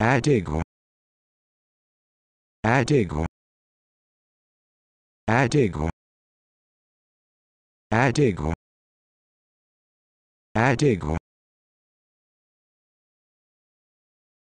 Adigwa Adigwa Adigwa Adigwa Adigwa